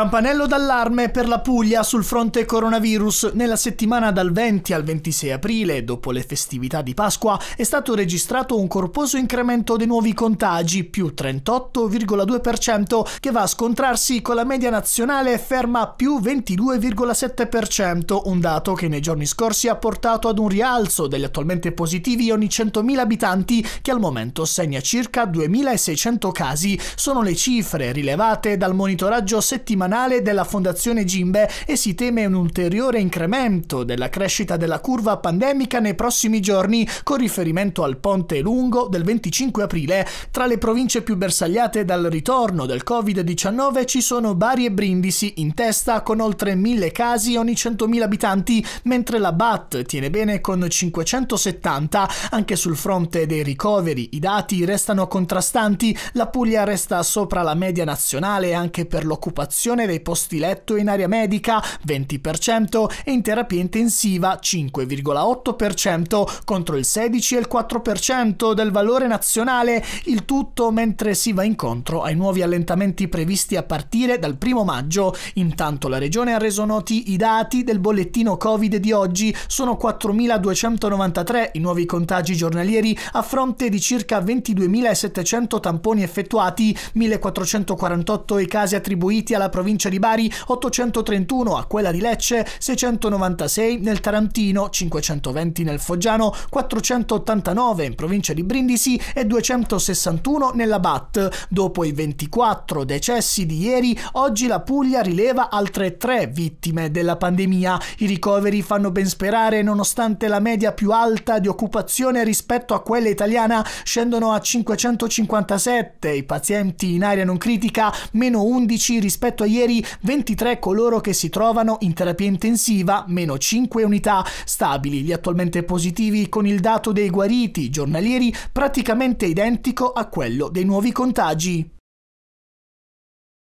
Campanello d'allarme per la Puglia sul fronte coronavirus. Nella settimana dal 20 al 26 aprile, dopo le festività di Pasqua, è stato registrato un corposo incremento dei nuovi contagi, più 38,2%, che va a scontrarsi con la media nazionale ferma più 22,7%, un dato che nei giorni scorsi ha portato ad un rialzo degli attualmente positivi ogni 100.000 abitanti, che al momento segna circa 2.600 casi. Sono le cifre rilevate dal monitoraggio settimanale settimanale della Fondazione Gimbe e si teme un ulteriore incremento della crescita della curva pandemica nei prossimi giorni con riferimento al ponte lungo del 25 aprile. Tra le province più bersagliate dal ritorno del Covid-19 ci sono Bari e Brindisi in testa con oltre 1000 casi ogni 100.000 abitanti, mentre la BAT tiene bene con 570. Anche sul fronte dei ricoveri i dati restano contrastanti, la Puglia resta sopra la media nazionale anche per l'occupazione riduzione dei posti letto in area medica 20% e in terapia intensiva 5,8% contro il 16 e il 4% del valore nazionale, il tutto mentre si va incontro ai nuovi allentamenti previsti a partire dal 1 maggio. Intanto la regione ha reso noti i dati del bollettino Covid di oggi, sono 4.293 i nuovi contagi giornalieri a fronte di circa 22.700 tamponi effettuati, 1.448 i casi attribuiti alla protezione provincia di Bari, 831 a quella di Lecce, 696 nel Tarantino, 520 nel Foggiano, 489 in provincia di Brindisi e 261 nella BAT. Dopo i 24 decessi di ieri, oggi la Puglia rileva altre 3 vittime della pandemia. I ricoveri fanno ben sperare nonostante la media più alta di occupazione rispetto a quella italiana scendono a 557 i pazienti in area non critica, meno 11 rispetto ai ieri 23 coloro che si trovano in terapia intensiva, meno 5 unità stabili, gli attualmente positivi con il dato dei guariti giornalieri praticamente identico a quello dei nuovi contagi.